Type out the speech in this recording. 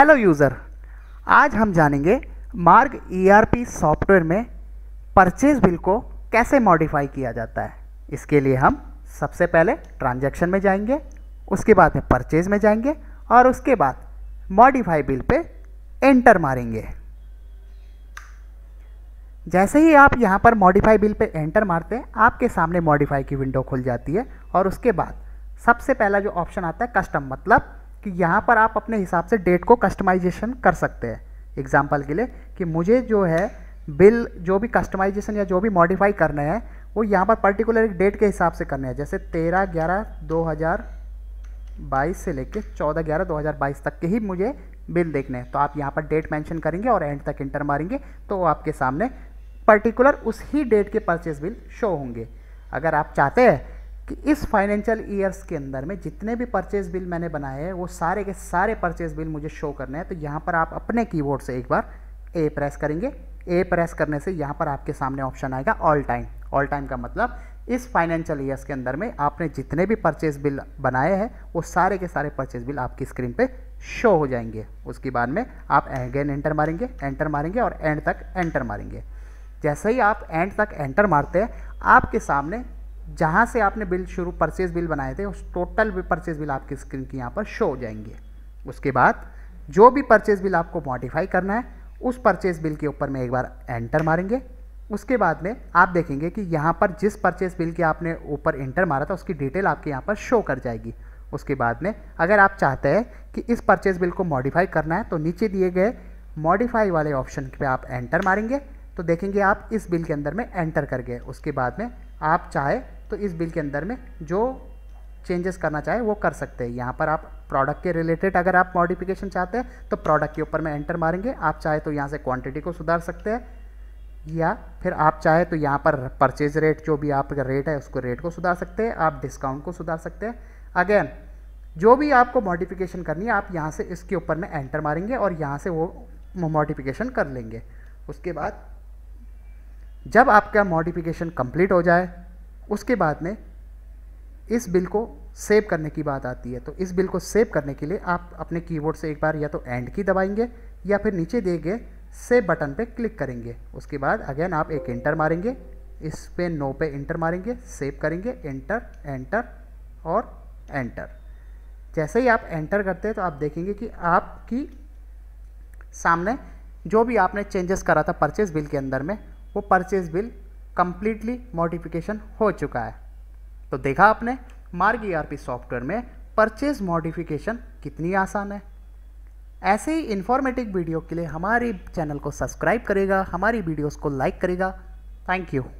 hello user आज हम जानेंगे मार्ग ईआरपी e सॉफ्टवेयर में परचेज बिल को कैसे मॉडिफाई किया जाता है इसके लिए हम सबसे पहले ट्रांजैक्शन में जाएंगे उसके बाद में परचेज में जाएंगे और उसके बाद मॉडिफाई बिल पे एंटर मारेंगे जैसे ही आप यहां पर मॉडिफाई बिल पे एंटर मारते हैं आपके सामने मॉडिफाई की विंडो खुल जाती है और उसके बाद सबसे पहला जो ऑप्शन आता है कस्टम मतलब कि यहाँ पर आप अपने हिसाब से डेट को कस्टमाइजेशन कर सकते हैं एग्ज़ाम्पल के लिए कि मुझे जो है बिल जो भी कस्टमाइजेशन या जो भी मॉडिफाई करना है वो यहाँ पर पर्टिकुलर एक डेट के हिसाब से करने हैं जैसे तेरह ग्यारह दो हज़ार बाईस से लेके चौदह ग्यारह दो हज़ार बाईस तक के ही मुझे बिल देखने हैं तो आप यहाँ पर डेट मेंशन करेंगे और एंड तक इंटर मारेंगे तो आपके सामने पर्टिकुलर उस ही डेट के परचेज बिल शो होंगे अगर आप चाहते हैं कि इस फाइनेंशियल ईयर्स के अंदर में जितने भी परचेज बिल मैंने बनाए हैं वो सारे के सारे परचेज बिल मुझे शो करने हैं तो यहाँ पर आप अपने कीबोर्ड से एक बार ए प्रेस करेंगे ए प्रेस करने से यहाँ पर आपके सामने ऑप्शन आएगा ऑल टाइम ऑल टाइम का मतलब इस फाइनेंशियल ईयर्स के अंदर में आपने जितने भी परचेज बिल बनाए हैं वो सारे के सारे परचेज बिल आपकी स्क्रीन पर शो हो जाएंगे उसके बाद में आप अगेन एंटर मारेंगे एंटर मारेंगे और एंड तक एंटर मारेंगे जैसे ही आप एंड तक एंटर मारते हैं आपके सामने जहाँ से आपने बिल शुरू परचेज बिल बनाए थे उस टोटल परचेज बिल आपकी स्क्रीन की यहाँ पर शो हो जाएंगे उसके बाद जो भी परचेज बिल आपको मॉडिफाई करना है उस परचेज बिल के ऊपर में एक बार एंटर मारेंगे उसके बाद में आप देखेंगे कि यहाँ पर जिस परचेज बिल के आपने ऊपर एंटर मारा था उसकी डिटेल आपके यहाँ पर शो कर जाएगी उसके बाद में अगर आप चाहते हैं कि इस परचेज बिल को मॉडिफाई करना है तो नीचे दिए गए मॉडिफाई वाले ऑप्शन पे आप एंटर मारेंगे तो देखेंगे आप इस बिल के अंदर में एंटर कर गए उसके बाद में आप चाहे तो इस बिल के अंदर में जो चेंजेस करना चाहे वो कर सकते हैं यहाँ पर आप प्रोडक्ट के रिलेटेड अगर आप मॉडिफिकेशन चाहते हैं तो प्रोडक्ट के ऊपर में एंटर मारेंगे आप चाहे तो यहाँ से क्वांटिटी को सुधार सकते हैं या फिर आप चाहे तो यहाँ पर परचेज रेट जो भी आपका रेट है उसको रेट को सुधार सकते हैं आप डिस्काउंट को सुधार सकते हैं अगेन जो भी आपको मॉडिफिकेशन करनी है आप यहाँ से इसके ऊपर में एंटर मारेंगे और यहाँ से वो मॉडिफिकेशन कर लेंगे उसके बाद जब आपका मॉडिफिकेशन कंप्लीट हो जाए उसके बाद में इस बिल को सेव करने की बात आती है तो इस बिल को सेव करने के लिए आप अपने कीबोर्ड से एक बार या तो एंड की दबाएंगे या फिर नीचे दिए गए सेव बटन पे क्लिक करेंगे उसके बाद अगेन आप एक इंटर मारेंगे इस पे नो पे इंटर मारेंगे सेव करेंगे इंटर एंटर और एंटर जैसे ही आप एंटर करते हैं तो आप देखेंगे कि आपकी सामने जो भी आपने चेंजेस करा था परचेज बिल के अंदर में वो परचेज बिल कम्प्लीटली मॉडिफिकेशन हो चुका है तो देखा आपने मार्ग ई e सॉफ्टवेयर में परचेज मॉडिफिकेशन कितनी आसान है ऐसे ही इन्फॉर्मेटिव वीडियो के लिए हमारे चैनल को सब्सक्राइब करेगा हमारी वीडियोस को लाइक करेगा थैंक यू